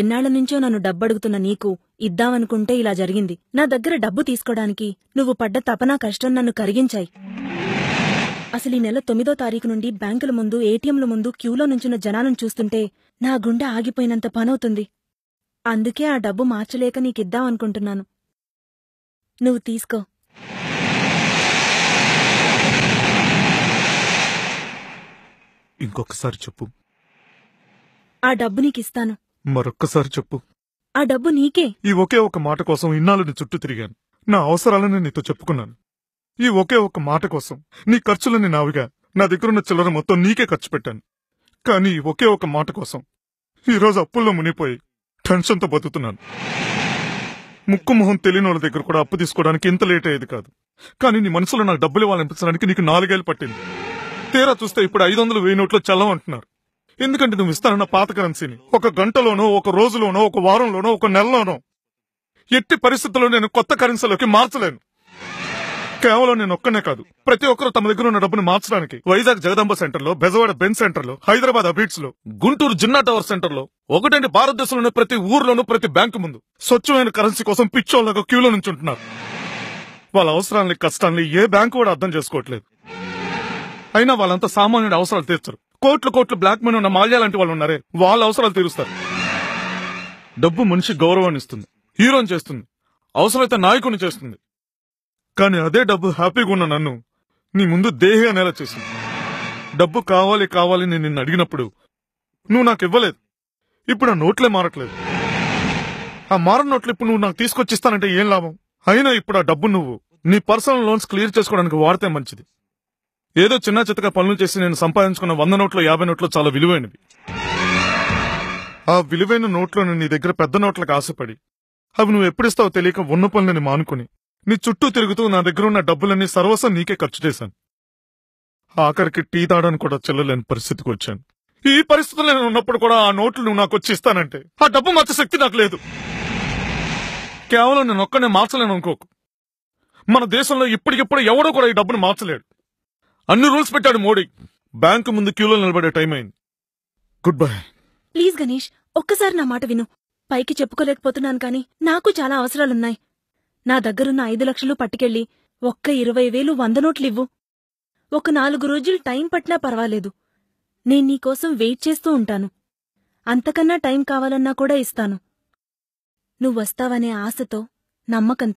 ఎన్నాళ్ల నుంచో నన్ను డబ్బడుగుతున్న నీకు ఇద్దామనుకుంటే ఇలా జరిగింది నా దగ్గర డబ్బు తీసుకోడానికి నువ్వు పడ్డ తపనా కష్టం నన్ను కరిగించాయి అసలు ఈ నెల తొమ్మిదో తారీఖు నుండి బ్యాంకుల ముందు ఏటీఎంల ముందు క్యూలో నుంచిన జనాలను చూస్తుంటే నా గుండె ఆగిపోయినంత పనవుతుంది అందుకే ఆ డబ్బు మార్చలేక నీకిద్దామనుకుంటున్నాను నువ్వు తీసుకో ఇంకొకసారి చెప్పు ఆ డబ్బు నీకిస్తాను మరొక్కసారి చెప్పు ఆ డబ్బు నీకే ఈ ఒకే ఒక మాట కోసం ఇన్నాళ్ళు నీ చుట్టూ తిరిగాను నా అవసరాలని నీతో చెప్పుకున్నాను ఈ ఒకే ఒక మాట కోసం నీ ఖర్చులని నావిగా నా దగ్గరున్న చిల్లర మొత్తం నీకే ఖర్చు పెట్టాను కానీ ఒకే ఒక మాట కోసం ఈరోజు అప్పుల్లో మునిపోయి టెన్షన్తో బతుకుతున్నాను ముక్కు మొహం తెలియని వాళ్ళ దగ్గర కూడా అప్పు తీసుకోవడానికి ఇంత లేట్ అయ్యేది కాదు కానీ నీ మనసులో నాకు డబ్బులు ఇవ్వాలనిపించడానికి నీకు నాలుగేళ్ళు పట్టింది తీరా చూస్తే ఇప్పుడు ఐదు వందలు వెయ్యి నోట్లో చల్లం అంటున్నారు ఎందుకంటే నువ్వు ఇస్తానన్న పాత కరెన్సీని ఒక గంటలోనో ఒక రోజులోనో ఒక వారంలోనో ఒక నెలలోనో ఎట్టి పరిస్థితుల్లో నేను కొత్త కరెన్సీలోకి మార్చలేను కేవలం నేను ఒక్కనే కాదు ప్రతి ఒక్కరు తమ దగ్గర ఉన్న డబ్బును మార్చడానికి వైజాగ్ జగదంబ సెంటర్ లో బెజవాడ బెన్ సెంటర్ లో హైదరాబాద్ అబీట్స్ లో గుంటూరు జిన్నా టవర్ సెంటర్ లో ఒకటంటే భారతదేశంలోని ప్రతి ఊర్లోనూ ప్రతి బ్యాంకు ముందు స్వచ్ఛమైన కరెన్సీ కోసం పిచ్చోళ్ళకు క్యూలో నుంచి ఉంటున్నారు వాళ్ళ అవసరాలని కష్టాన్ని ఏ బ్యాంకు కూడా అర్థం చేసుకోవట్లేదు అయినా వాళ్ళంతా సామాన్యుడి అవసరాలు తీర్చరు కోట్లు కోట్లు బ్లాక్ మనీ ఉన్న మాల్యా లాంటి వాళ్ళు ఉన్నారే వాళ్ళ అవసరాలు తీరుస్తారు డబ్బు మనిషి గౌరవాన్ని ఇస్తుంది హీరోని చేస్తుంది అవసరమైతే నాయకుని చేస్తుంది కానీ అదే డబ్బు హ్యాపీగా ఉన్న నన్ను నీ ముందు దేహిగా నేల చేసింది డబ్బు కావాలి కావాలి నేను నిన్ను అడిగినప్పుడు నువ్వు నాకు ఇవ్వలేదు ఇప్పుడు నా నోట్లే మారట్లేదు ఆ మారని నోట్లు ఇప్పుడు నువ్వు నాకు తీసుకొచ్చిస్తానంటే ఏం లాభం అయినా ఇప్పుడు ఆ డబ్బు నువ్వు నీ పర్సనల్ లోన్స్ క్లియర్ చేసుకోవడానికి వాడితే మంచిది ఏదో చిన్న చితక పనులు చేసి నేను సంపాదించుకున్న వంద నోట్లు యాభై నోట్లు చాలా విలువైనవి ఆ విలువైన నోట్లను నీ దగ్గర పెద్ద నోట్లకు ఆశపడి అవి నువ్వు ఎప్పుడిస్తావో తెలియక ఉన్న పనులని మానుకుని నీ చుట్టూ తిరుగుతూ నా దగ్గర ఉన్న డబ్బులన్నీ సర్వస్వం నీకే ఖర్చు చేశాను ఆఖరికి టీ తాడని కూడా చెల్లలేని పరిస్థితికి వచ్చాను ఈ పరిస్థితుల్లో నేను ఉన్నప్పుడు కూడా ఆ నోట్లు నువ్వు నాకు వచ్చి ఇస్తానంటే ఆ డబ్బు మార్చే శక్తి నాకు లేదు కేవలం నేను ఒక్కనే మార్చలేను అనుకోకు మన దేశంలో ఇప్పటికిప్పుడు ఎవడో కూడా ఈ డబ్బును మార్చలేడు అన్ని రూల్స్ పెట్టాడు మోడీ బ్యాంకు ముందు క్యూలో నిలబడే టైం అయింది గుడ్ బై ప్లీజ్ గణేష్ ఒక్కసారి నా మాట విను పైకి చెప్పుకోలేకపోతున్నాను కానీ నాకు చాలా అవసరాలున్నాయి నా దగ్గరున్న ఐదు లక్షలు పట్టుకెళ్ళి ఒక్క ఇరవై వేలు వంద నోట్లివ్వు ఒక నాలుగు రోజులు టైం పట్టినా పర్వాలేదు నేను నీకోసం వెయిట్ చేస్తూ ఉంటాను అంతకన్నా టైం కావాలన్నా కూడా ఇస్తాను నువ్వు వస్తావనే ఆశతో నమ్మకం